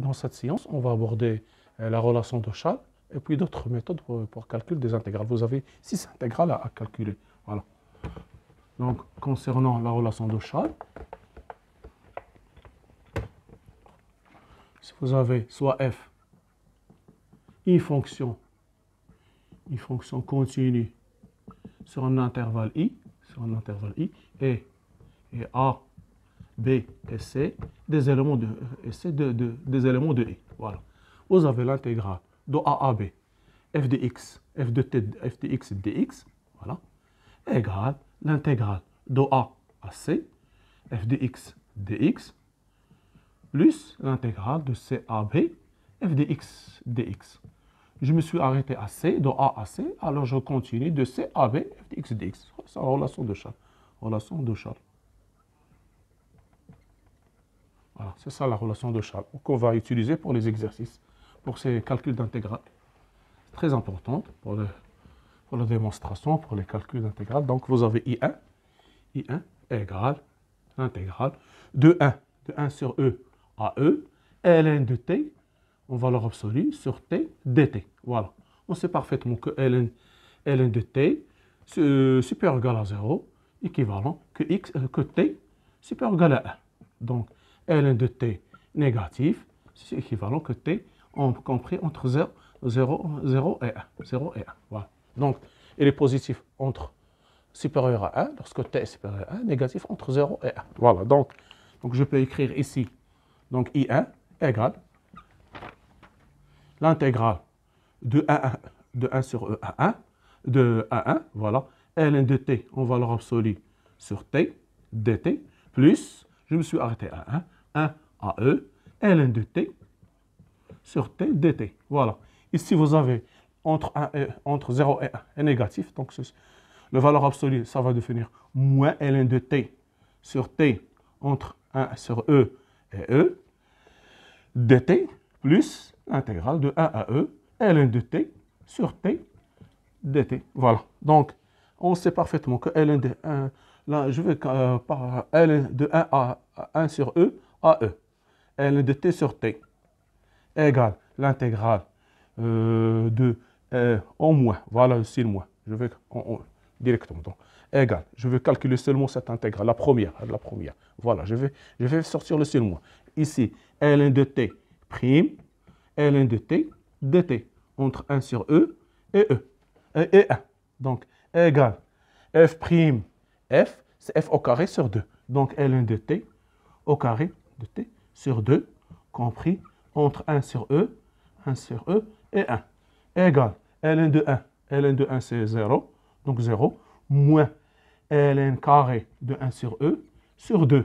Dans cette séance, on va aborder euh, la relation de Schall et puis d'autres méthodes pour, calcul des intégrales. Vous avez six intégrales à, calculer. Voilà. Donc, concernant la relation de Schall, si vous avez soit f, une fonction, une fonction continue sur un intervalle i, sur un intervalle i, et, et a B et C, des éléments de e C, des éléments de E. Voilà. Vous avez l'intégrale de A à B, f de x, f de t, f de x dx, voilà, égale l'intégrale de A à C, f de x dx, plus l'intégrale de C à B, f de x dx. Je me suis arrêté à C, de A à C, alors je continue de C à B, f de x dx. C'est la relation de Charles. Relation de Charles. Voilà, c'est ça la relation de Charles, qu'on va utiliser pour les exercices, pour ces calculs d'intégrale. Très importante pour, la démonstration, pour les calculs d'intégrale. Donc vous avez I1, I1 est égal à l'intégrale de 1, de 1 sur E à E, ln de t en valeur absolue sur t dt. Voilà. On sait parfaitement que ln, ln de t super supérieur égal à 0, équivalent que, x, euh, que t supérieur ou égal à 1. Donc, ln de t négatif, c'est équivalent que t compris entre 0, 0, 0 et 1. 0 et Donc, il est positif entre supérieur à 1, lorsque t est supérieur à 1, négatif entre 0 et 1. Voilà, donc, donc je peux écrire ici, donc I1 égale l'intégrale de 1, de 1 sur E à 1, de à 1, voilà, ln de t en valeur absolue sur t, dt, plus, je me suis arrêté à 1, 1 e ln de t sur t dt. Voilà. Ici, vous avez entre, entre 0 et 1 est négatif, donc le valeur absolue, ça va devenir moins ln de t sur t entre 1 sur e et e, dt plus l'intégrale de 1 à e ln de t sur t dt. Voilà. Donc, on sait parfaitement que ln de 1, là, je vais euh, par ln de 1 à 1 sur e, AE. L de t sur t égale l'intégrale euh, de en euh, moins. Voilà le signe moins. Je vais directement. Donc, égale. Je veux calculer seulement cette intégrale, la première. La première. Voilà, je vais, je vais sortir le signe moins. Ici, ln de t prime, ln de t, dt, entre 1 sur e et e, et, 1. Donc, égale f prime f, c'est f au carré sur 2. Donc, ln de t au carré de t sur 2, compris entre 1 sur e, 1 sur e et 1, égale ln de 1, ln de 1 c'est 0, donc 0, moins ln carré de 1 sur e sur 2,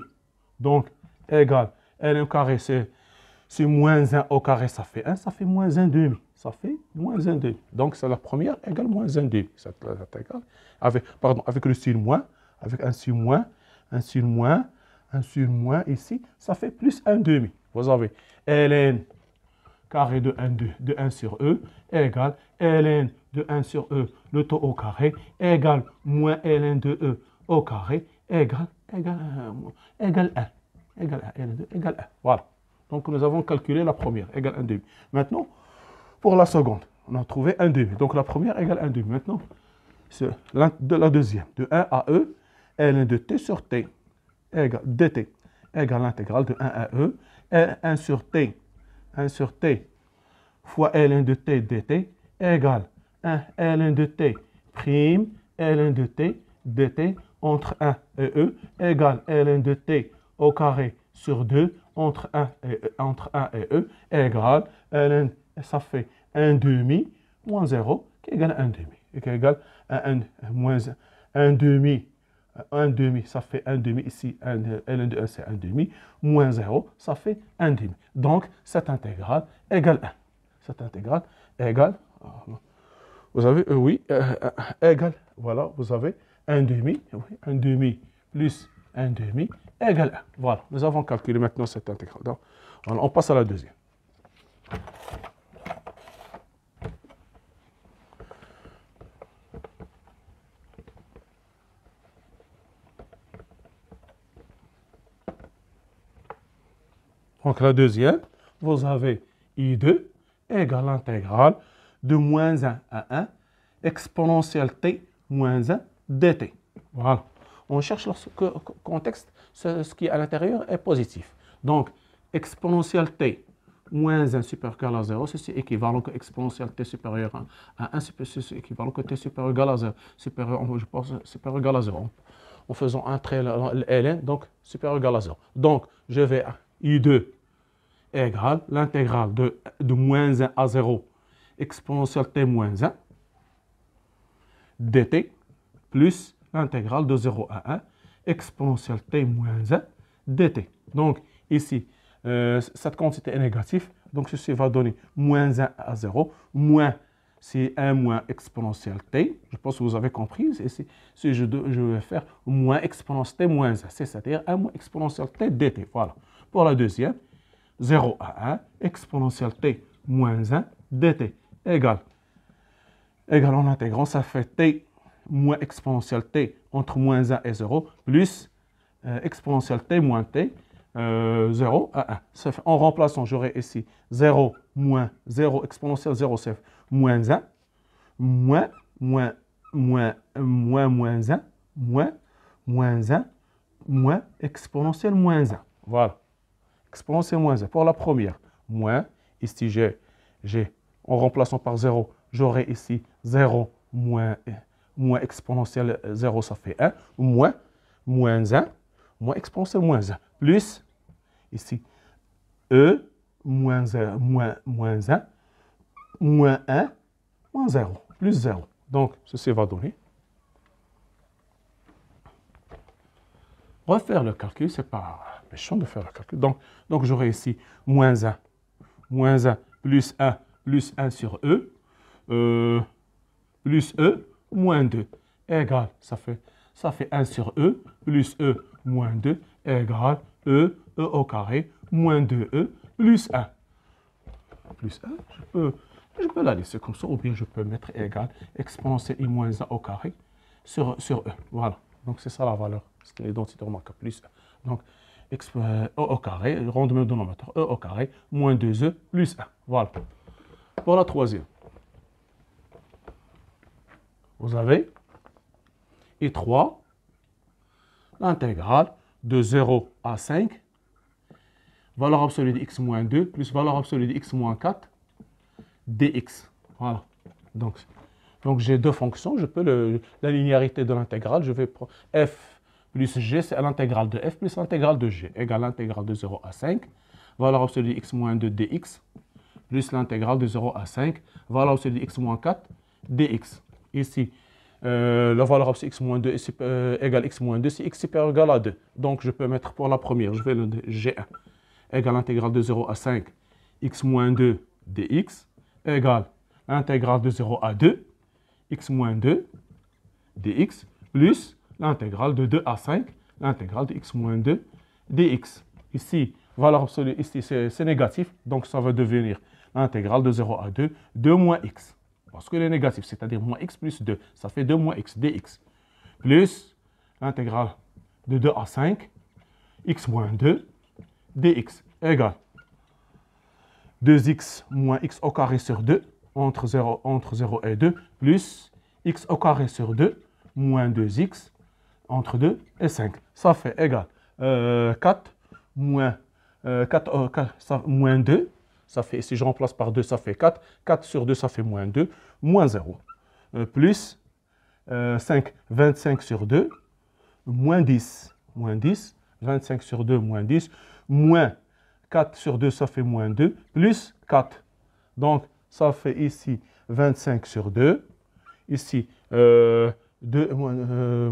donc égale ln carré c'est moins 1 au carré, ça fait 1, ça fait moins 1 demi. Ça fait moins 1 demi. Donc, c'est la première égale moins 1 demi. Ça, ça, ça, avec, pardon, avec le signe moins, avec un signe moins, un signe moins, 1 sur moins ici, ça fait plus 1 demi. Vous avez ln carré de 1, sur E égale ln de 1 sur E, le taux au carré, égale moins ln de E au carré, égale, 1. Égale 1, ln de égale 1. Voilà. Donc nous avons calculé la première, égale 1 demi. Maintenant, pour la seconde, on a trouvé 1 demi. Donc la première égale 1 demi. Maintenant, de la deuxième, de 1 à E, ln de T sur T dt égale, dt égal l'intégrale de 1 à e, 1 sur t, 1 sur t fois L1 de t dt égale égal 1 L1 de t prime L1 de t dt entre 1 et e égale L1 de t au carré sur 2 entre 1 et, e, entre 1 et e égale L1, ça fait 1 demi moins 0 qui égale 1 demi, qui égale 1 moins 1 demi 1 demi, ça fait 1 demi ici, 1, de 1 c'est 1 demi, moins 0, ça fait 1 demi. Donc cette intégrale égale 1. Cette intégrale égale, euh, vous avez, euh, oui, euh, égale, voilà, vous avez 1 demi, 1 demi plus 1 demi égale 1. Voilà, nous avons calculé maintenant cette intégrale. Donc, on passe à la deuxième. Donc la deuxième, vous avez I2 égale l'intégrale de moins 1 à 1 exponentielle t moins 1 dt. Voilà. On cherche le contexte, ce, qui est à l'intérieur est positif. Donc, exponentielle t moins 1 supérieur à 0, ceci équivalent que exponentielle t supérieur à 1, ceci équivalent que t supérieur à 0, supérieur, je pense, supérieur égal à 0, en faisant un trait ln, donc supérieur à 0. Donc, je vais I2 égale l'intégrale de, moins 1 à 0 exponentielle t moins 1 dt plus l'intégrale de 0 à 1 exponentielle t moins 1 dt. Donc ici, euh, cette quantité est négative, donc ceci va donner moins 1 à 0, moins c'est 1 moins exponentielle t. Je pense que vous avez compris. Ici, je, je vais faire moins exponentielle t moins 1, c'est-à-dire 1 moins exponentielle t dt. Voilà. Pour la deuxième, 0 à 1, exponentielle t moins 1 dt égale, égale en intégrant, ça fait t moins exponentielle t entre moins 1 et 0, plus euh, exponentielle t moins t, 0 euh, à 1. Ça fait, en remplaçant, j'aurai ici 0 moins 0 exponentielle 0, c'est moins 1, moins, moins, moins, moins, moins 1, moins, moins 1, moins exponentielle moins 1. Voilà. Exponentielle moins 1. Pour la première, moins. Ici, j'ai, en remplaçant par 0, j'aurai ici 0 moins 1. Moins exponentielle euh, 0, ça fait 1. Moins, moins 1. Moins exponentielle moins 1. Plus, ici, E moins 1, moins 1. Moins 1, moins 0. Plus 0. Donc, ceci va donner faire le calcul, c'est pas méchant de faire le calcul. Donc, donc j'aurai ici moins 1, moins 1, plus 1, plus 1 e, euh, e, sur E, plus E, moins 2, égale, ça fait, ça fait 1 sur E, plus E, moins 2, égale E, E au carré, moins 2E, plus 1. Plus 1, je peux, la laisser comme ça, ou bien je peux mettre égal exponentielle i moins 1 au carré sur, sur E. Voilà. Donc, c'est ça la valeur, ce est l'identité remarquable, plus Donc, euh, E au carré, rendement dénominateur, E au carré, moins 2E plus 1. Voilà. Pour la troisième, vous avez Et 3 l'intégrale de 0 à 5, valeur absolue de x moins 2 plus valeur absolue de x moins 4 dx. Voilà. Donc, donc j'ai deux fonctions, je peux la linéarité de l'intégrale, je vais prendre f plus g, c'est l'intégrale de f plus l'intégrale de g, égale l'intégrale de 0 à 5, valeur absolue de x moins 2 dx, plus l'intégrale de 0 à 5, valeur absolue de x moins 4 dx. Ici, euh, la valeur absolue x moins 2 est, euh, égale x moins 2 si x super égal à 2. Donc je peux mettre pour la première, je vais le g1 égale l'intégrale de 0 à 5, x moins 2 dx, égale l'intégrale de 0 à 2, x moins 2 dx plus l'intégrale de 2 à 5, l'intégrale de x moins 2 dx. Ici, valeur absolue, ici c'est négatif, donc ça va devenir l'intégrale de 0 à 2, 2 moins x. Parce que est négatif, c'est-à-dire moins x plus 2, ça fait 2 moins x dx. Plus l'intégrale de 2 à 5, x moins 2 dx égale 2x moins x au carré sur 2 entre 0, entre 0 et 2, plus x au carré sur 2, moins 2x, entre 2 et 5. Ça fait égal 4, euh, moins, 4, euh, euh, moins 2, ça fait, si je remplace par 2, ça fait 4. 4 sur 2, ça fait moins 2, moins 0. plus 5, 25 sur 2, moins 10, moins 10, 25 sur 2, moins 10, moins 4 sur 2, ça fait moins 2, plus 4. Donc, ça fait ici 25 sur 2. Ici, 2, euh, euh,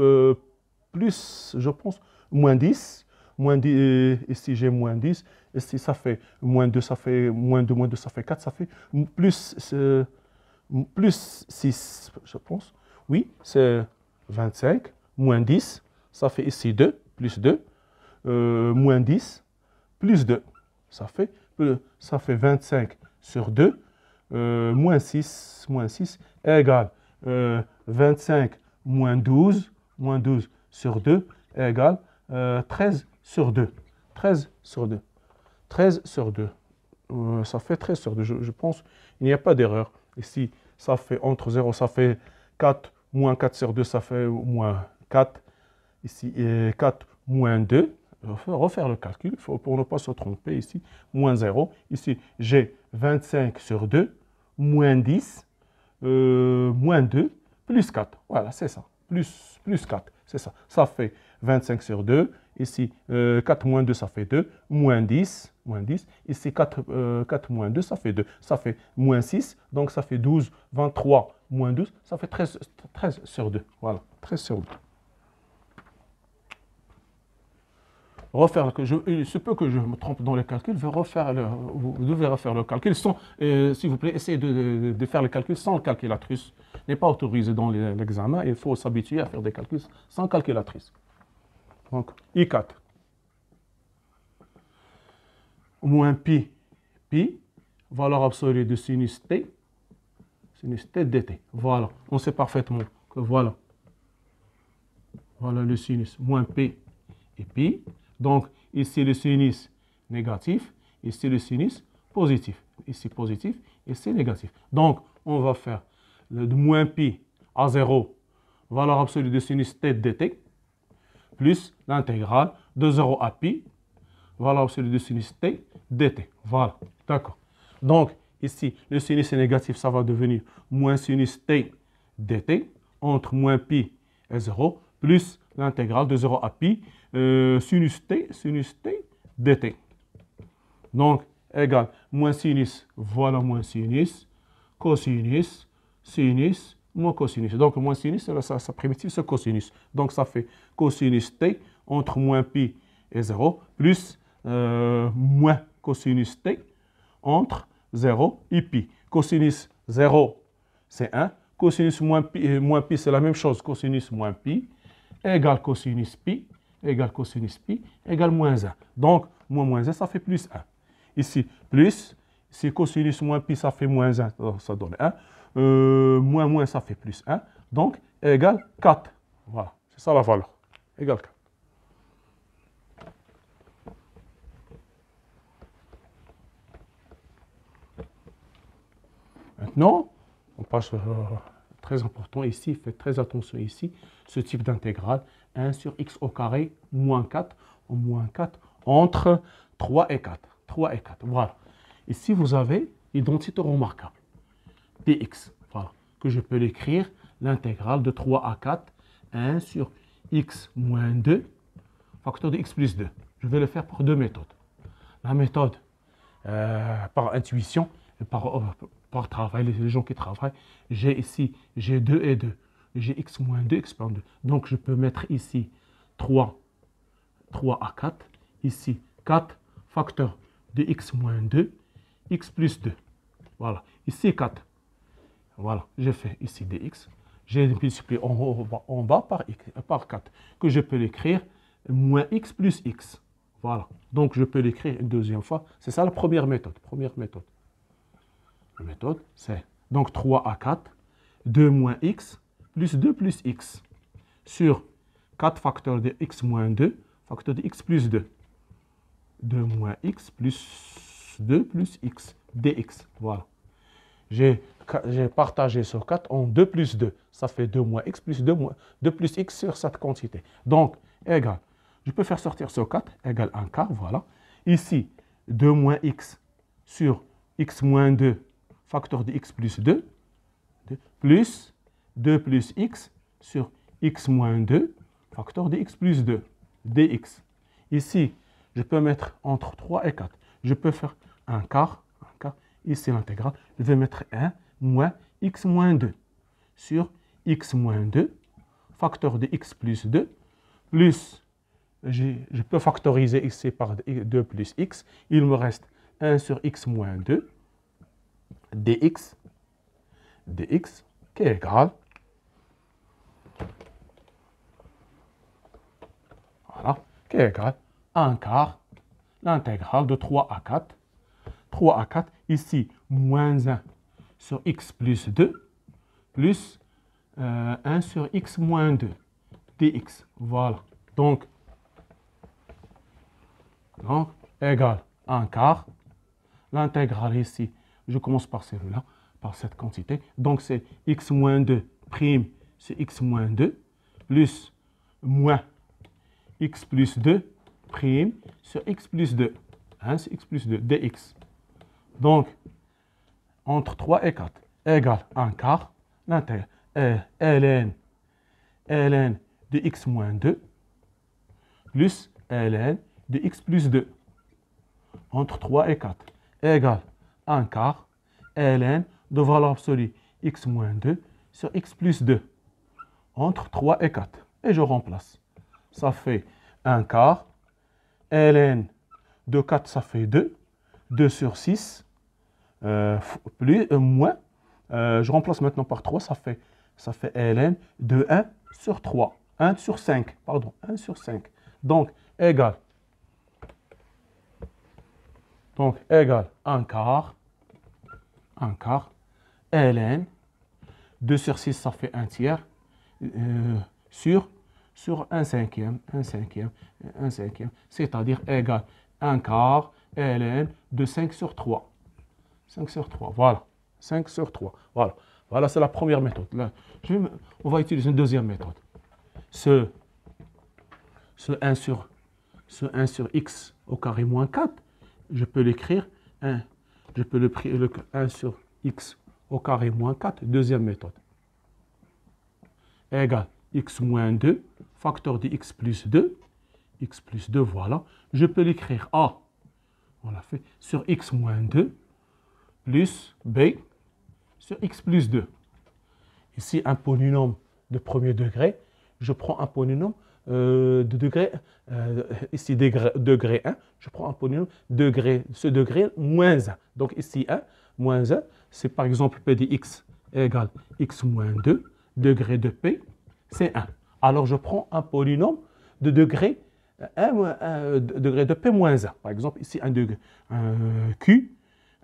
euh, plus, je pense, moins 10. Moins 10 ici, j'ai moins 10. Ici, ça fait moins 2, ça fait moins 2, moins 2, ça fait 4. Ça fait plus, plus 6, je pense. Oui, c'est 25. Moins 10, ça fait ici 2, plus 2. moins 10, plus 2. Ça fait, ça fait 25 sur 2, euh, moins 6, moins 6, égale 25 moins 12, moins 12 sur 2, égale 13 sur 2. 13 sur 2. 13 sur 2. Euh, ça fait 13 sur 2, je, pense. Il n'y a pas d'erreur. Ici, ça fait entre 0, ça fait 4, moins 4 sur 2, ça fait moins 4. Ici, et 4 moins 2. Je vais refaire le calcul pour ne pas se tromper ici. Moins 0. Ici, j'ai 25 sur 2, moins 10, euh, moins 2, plus 4. Voilà, c'est ça. Plus, 4, c'est ça. Ça fait 25 sur 2. Ici, 4 euh, moins 2, ça fait 2. Moins 10, 10. Ici, 4, euh, moins 2, ça fait 2. Ça fait moins 6, donc ça fait 12. 23 moins 12, ça fait 13, 13 sur 2. Voilà, 13 sur 2. refaire, je, il se peut que je me trompe dans les calculs, refaire vous devez refaire le calcul s'il vous plaît, essayez de, faire le calcul sans calculatrice. N'est pas autorisé dans l'examen, il faut s'habituer à faire des calculs sans calculatrice. Donc, I4. Moins pi, pi, valeur absolue de sinus t, sinus t dt. Voilà, on sait parfaitement que voilà. Voilà le sinus, moins p et pi. Donc, ici le sinus négatif, ici le sinus positif, ici positif, ici négatif. Donc, on va faire le moins pi à 0, valeur absolue de sinus t dt, plus l'intégrale de 0 à pi, valeur absolue de sinus t dt. Voilà, d'accord. Donc, ici, le sinus est négatif, ça va devenir moins sinus t dt, entre moins pi et 0, plus l'intégrale de 0 à pi, sinus t, sinus t, dt. Donc, égale moins sinus, voilà moins sinus, cosinus, sinus, moins cosinus. Donc, moins sinus, sa, sa primitive, c'est cosinus. Donc, ça fait cosinus t entre moins pi et 0, plus euh, moins cosinus t entre 0 et pi. Cosinus 0, c'est 1. Cosinus moins pi, euh, moins pi c'est la même chose. Cosinus moins pi égale cosinus pi égale cosinus pi égale moins 1. Donc, moins moins 1, ça fait plus 1. Ici, plus, si cosinus moins pi, ça fait moins 1, ça donne 1. Euh, moins moins, ça fait plus 1. Donc, égale 4. Voilà, c'est ça la valeur. Égale 4. Maintenant, on passe euh, très important ici, faites très attention ici, ce type d'intégrale, 1 sur x au carré, moins 4, moins 4, entre 3 et 4. 3 et 4, voilà. Ici, vous avez l'identité remarquable, dx, voilà, que je peux l'écrire, l'intégrale de 3 à 4, 1 sur x moins 2, facteur de x plus 2. Je vais le faire par deux méthodes. La méthode euh, par intuition euh, par travail, les gens qui travaillent, j'ai ici, j'ai 2 et 2 j'ai x moins 2, x par 2. Donc je peux mettre ici 3, 3 à 4. Ici 4 facteur de x moins 2, x plus 2. Voilà, ici 4. Voilà, j'ai fait ici dx. J'ai multiplié en bas par, par 4, que je peux l'écrire moins x plus x. Voilà, donc je peux l'écrire une deuxième fois. C'est ça la première méthode. Première méthode. La méthode, c'est donc 3 à 4, 2 moins x, plus 2 plus x sur 4 facteurs de x moins 2, facteur de x plus 2. 2 moins x plus 2 plus x, dx. Voilà. J'ai partagé sur 4 en 2 plus 2. Ça fait 2 moins x plus 2 moins 2 plus x sur cette quantité. Donc, égal. Je peux faire sortir ce 4, égal 1 quart, voilà. Ici, 2 moins x sur x moins 2, facteur de x plus 2, 2 plus 2 plus x sur x moins 2, facteur de x plus 2, dx. Ici, je peux mettre entre 3 et 4. Je peux faire un quart, quart ici l'intégrale. Je vais mettre 1 moins x moins 2 sur x moins 2, facteur de x plus 2, plus, je, peux factoriser ici par 2 plus x. Il me reste 1 sur x moins 2, dx, dx, qui est égal qui est égal à un quart, l'intégrale de 3 à 4. 3 à 4, ici, moins 1 sur x plus 2, plus 1 euh, sur x moins 2 dx. Voilà. Donc, donc égal à un quart. L'intégrale ici, je commence par celle là par cette quantité. Donc, c'est x moins 2 prime sur x moins 2 plus moins x plus 2 prime sur x plus 2. 1 hein, sur x plus 2, dx. Donc, entre 3 et 4 égale 1 quart. L'intérêt est ln, ln de x moins 2 plus ln de x plus 2 entre 3 et 4 égale 1 quart ln de valeur absolue x moins 2 sur x plus 2 entre 3 et 4. Et je remplace ça fait 1 quart. ln de 4, ça fait 2. 2 sur 6, euh, plus, euh, moins. Euh, je remplace maintenant par 3, ça fait, ça fait ln de 1 sur 3. 1 sur 5, pardon, 1 sur 5. Donc, égal. Donc, égal 1 quart. 1 quart. ln 2 sur 6, ça fait 1 tiers. sur sur un cinquième, un cinquième, un cinquième, c'est-à-dire égal un quart ln de 5 sur 3. 5 sur 3, voilà. 5 sur 3, voilà. Voilà, c'est la première méthode. Là, on va utiliser une deuxième méthode. Ce, ce, 1 sur, ce 1 sur x au carré moins 4, je peux l'écrire Je peux le, le 1 sur x au carré moins 4, deuxième méthode. Égale x moins 2, facteur de x plus 2, x plus 2, voilà. Je peux l'écrire A, on l'a fait, sur x moins 2, plus B sur x plus 2. Ici, un polynôme de premier degré, je prends un polynôme euh, de degré, euh, ici degré, degré, 1, je prends un polynôme degré, ce degré moins 1. Donc ici 1, moins 1, c'est par exemple p de x égale x moins 2, degré de p, c'est 1. Alors je prends un polynôme de degré, euh, euh, degré de p moins 1. Par exemple, ici, un, degré, euh, q,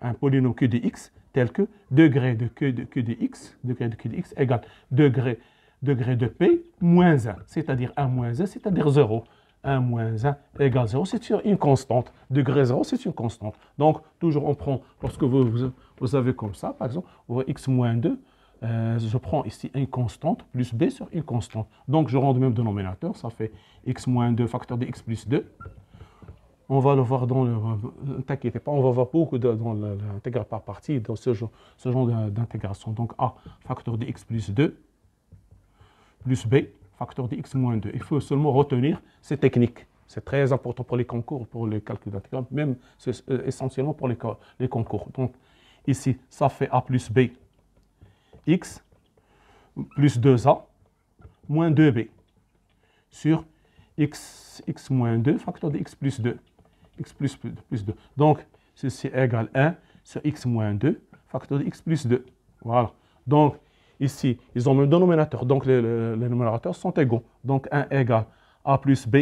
un polynôme q de x, tel que degré de q de q de x, degré de q de x égale degré, de p moins 1, c'est-à-dire 1 moins 1, c'est-à-dire 0. 1 moins 1 égale 0, c'est une constante. Degré 0, c'est une constante. Donc, toujours, on prend, lorsque vous, vous, avez comme ça, par exemple, x moins 2, euh, je prends ici une constante plus b sur une constante. Donc je rends le même dénominateur, ça fait x moins 2 facteur de x plus 2. On va le voir dans le... Ne euh, t'inquiétez pas, on va voir beaucoup dans l'intégrale par partie, dans ce genre, ce genre d'intégration. Donc a facteur de x plus 2 plus b facteur de x moins 2. Il faut seulement retenir ces techniques. C'est très important pour les concours, pour les calculs d'intégrale, même euh, essentiellement pour les, les concours. Donc ici, ça fait a plus b x plus 2a moins 2b sur x, x moins 2 facteur de x plus 2. x plus, plus 2. Donc, ceci égale 1 sur x moins 2 facteur de x plus 2. Voilà. Donc, ici, ils ont le même dénominateur. Donc, les, les, numérateurs sont égaux. Donc, 1 égale a plus b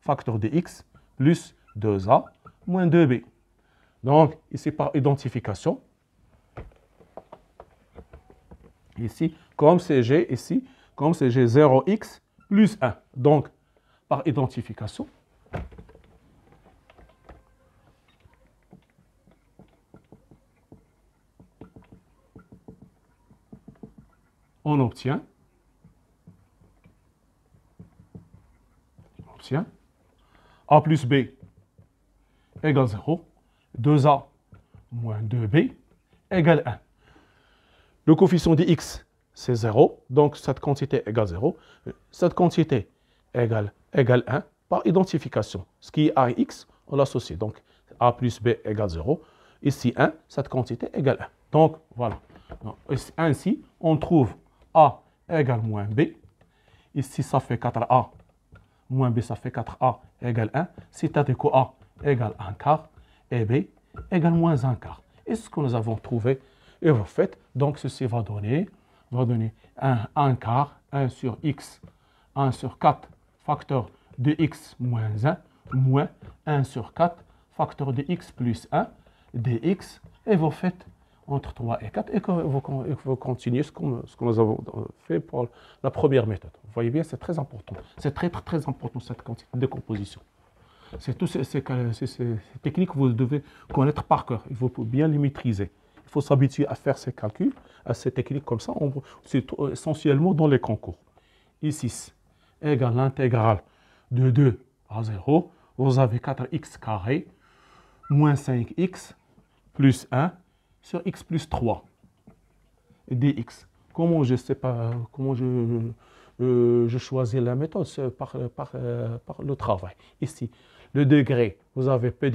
facteur de x plus 2a moins 2b. Donc, ici, par identification, ici, comme c'est G ici, comme c'est G0x plus 1. Donc, par identification, on obtient, on obtient A plus B égale 0, 2A moins 2B égale 1 le coefficient de x, c'est 0, donc cette quantité égale 0. Cette quantité égale, égale 1 par identification. Ce qui est a et x, on l'associe. Donc, a plus b égale 0. Ici, 1, cette quantité égale 1. Donc, voilà. ainsi, on trouve a égale moins b. Ici, ça fait 4a moins b, ça fait 4a égale 1. C'est-à-dire que a égale 1 quart et b égale moins 1 quart. Et ce que nous avons trouvé, et vous faites, donc ceci va donner, va donner 1, quart, 1 sur x, 1 sur 4, facteur de x moins 1, moins 1 sur 4, facteur de x plus 1, dx, et vous faites entre 3 et 4, et que vous, continuez ce, ce que nous avons fait pour la première méthode. Vous voyez bien, c'est très important. C'est très, très, très important, cette quantité de composition. C'est toutes ces, ces, ces, techniques que vous devez connaître par cœur. Il faut bien les maîtriser. Il faut s'habituer à faire ces calculs, à ces techniques comme ça. C'est euh, essentiellement dans les concours. Ici, égal égale l'intégrale de 2 à 0. Vous avez 4x carré moins 5x plus 1 sur x plus 3 dx. Comment je sais pas, comment je, euh, je choisis la méthode par, euh, par, le travail. Ici, le degré, vous avez p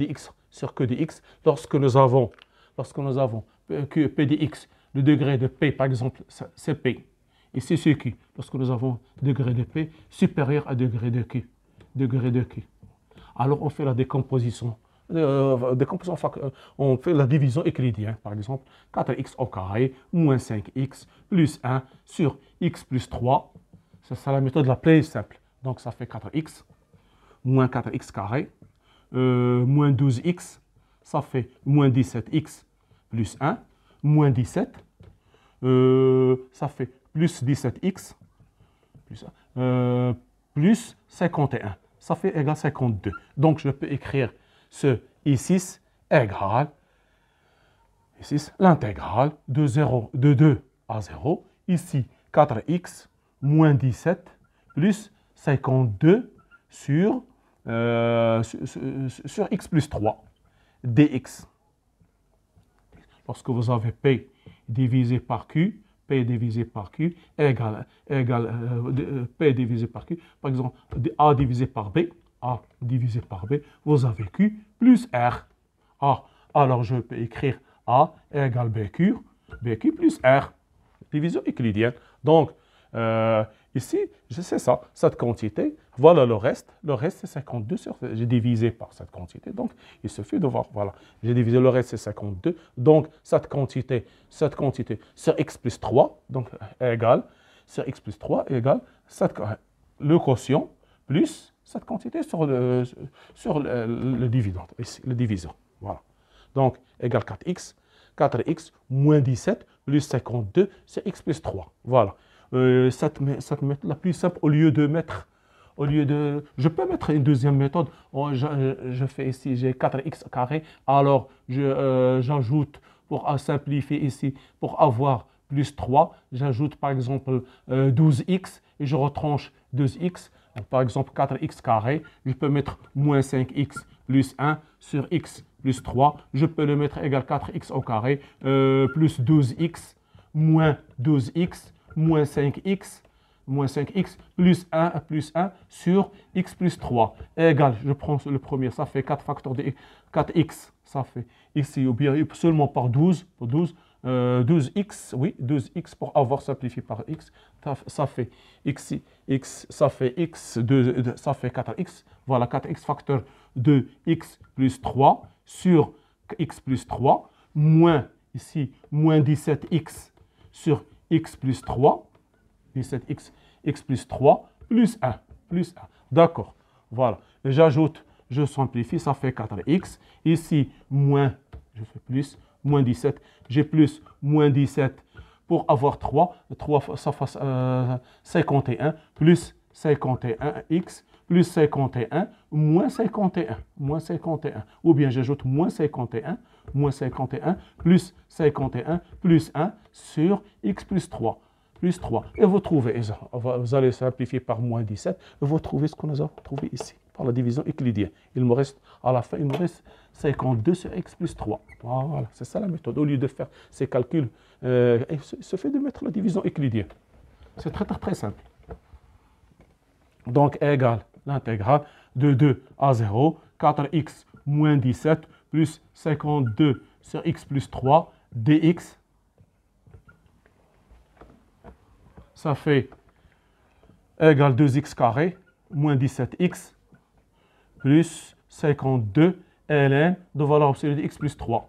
sur que dx. Lorsque nous avons, lorsque nous avons que P X, le degré de P, par exemple, c'est P. Et c'est Q, parce que nous avons degré de P supérieur à degré de Q. Degré de Q. Alors, on fait la décomposition. Euh, décomposition euh, on fait la division euclidienne, par exemple. 4x au carré moins 5x plus 1 sur x plus 3. C'est la méthode la plus simple. Donc, ça fait 4x moins 4x carré euh, moins 12x. Ça fait moins 17x plus 1, moins 17, euh, ça fait plus 17x, plus, 51, euh, ça fait égal 52. Donc je peux écrire ce i6 ici l'intégrale de, 0, de 2 à 0, ici 4x moins 17 plus 52 euh, sur, sur, sur x plus 3 dx. Parce que vous avez P divisé par Q, P divisé par Q égale, euh, euh, P divisé par Q, par exemple A divisé par B, A divisé par B, vous avez Q plus R. Ah, alors je peux écrire A égale BQ, BQ plus R, division euclidienne. Donc, euh, Ici, je sais ça, cette quantité, voilà le reste. Le reste, c'est 52 sur... J'ai divisé par cette quantité, donc il suffit de voir, voilà. J'ai divisé le reste, c'est 52. Donc, cette quantité, cette quantité sur x plus 3, donc égale, sur x plus 3 égale le quotient plus cette quantité sur le, sur le, dividende, ici, le diviseur. Voilà. Donc, égale 4x. 4x moins 17 plus 52, c'est x plus 3. Voilà cette, euh, la plus simple, au lieu de mettre, au lieu de, je peux mettre une deuxième méthode, oh, je, fais ici, j'ai 4x carré, alors euh, j'ajoute, pour euh, simplifier ici, pour avoir plus 3, j'ajoute par exemple 12x et je retranche 2x, par exemple 4x carré, je peux mettre moins 5x plus 1 sur x plus 3, je peux le mettre égal 4x au carré, plus 12x, moins 12x, moins 5x, moins 5x, plus 1, plus 1, sur x plus 3, Égal, je prends le premier, ça fait 4 facteurs de 4x, ça fait ici, ou bien seulement par 12, 12, 12x, oui, 12x pour avoir simplifié par x, ça fait x, x, ça fait x, ça fait 4x, voilà, 4x facteur de x plus 3 sur x plus 3, moins, ici, moins 17x sur x x plus 3, 17x, x plus 3, plus 1, plus 1. D'accord, voilà. J'ajoute, je simplifie, ça fait 4x. Ici, moins, je fais plus, moins 17. J'ai plus, moins 17 pour avoir 3. 3, ça 51, euh, plus 51x, plus 51, moins 51, moins 51. Ou bien j'ajoute moins 51 moins 51, plus 51, plus 1 sur x plus 3, plus 3. Et vous trouvez, vous allez simplifier par moins 17, et vous trouvez ce qu'on a trouvé ici, par la division euclidienne. Il me reste, à la fin, il me reste 52 sur x plus 3. Voilà, c'est ça la méthode. Au lieu de faire ces calculs, il euh, se fait de mettre la division euclidienne. C'est très, très, très simple. Donc, égale l'intégrale de 2 à 0, 4x moins 17 plus 52 sur x plus 3 dx. Ça fait égal 2x carré moins 17x plus 52 ln de valeur absolue de x plus 3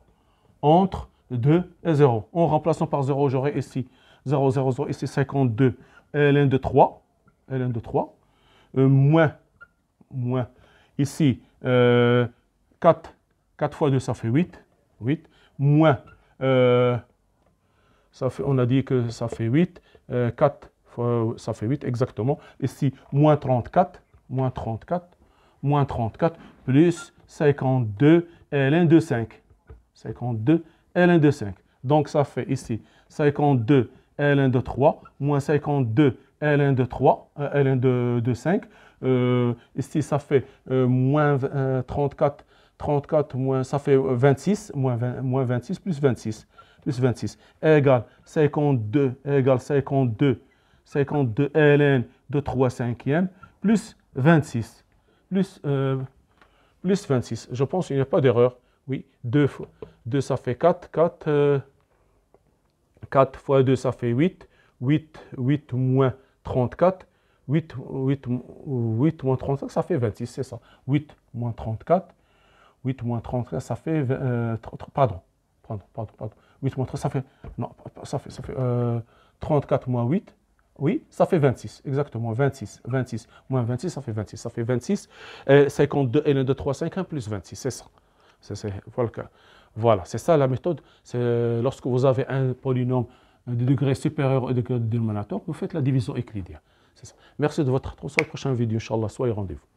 entre 2 et 0. En remplaçant par 0, j'aurai ici 0, 0, 0, ici 52 ln de 3, ln de 3, euh, moins, moins, ici 4 euh, 4 fois 2, ça fait 8. 8 moins, euh, on a dit que ça fait 8. 4 euh, fois, ça fait 8, exactement. Ici, moins 34, moins 34, moins 34, plus 52 ln de 5. 52 ln de 5. Donc, ça fait ici 52 ln de 3, moins 52 ln de 3, 5. ici, ça fait euh, moins 34 34 moins, ça fait 26, euh, moins, 26, plus 26, plus 26, égale 52, égale 52, 52 ln de 3 cinquièmes, plus 26, plus, 26. Euh, Je pense qu'il n'y a pas d'erreur. Oui, 2 fois 2, ça fait 4, 4, 4 fois 2, ça fait 8, 8, 8 moins 34, 8, 8, 8 moins 35 ça fait 26, c'est ça. 8 moins 34, 8 moins 30, ça fait... Euh, pardon, pardon, pardon, 8 moins 3, ça fait... Non, ça fait... Ça fait 34 euh, moins 8, oui, ça fait 26, exactement, 26, 26, moins 26, ça fait 26, ça fait 26, 52, et 1, 2, 3, 5, 1 plus 26, c'est ça, c'est voilà, voilà c'est ça la méthode, c'est lorsque vous avez un polynôme de degré supérieur au degré de dénominateur, vous faites la division euclidienne, c'est ça. Merci de votre attention, à la prochaine vidéo, Inch'Allah, soyez rendez-vous.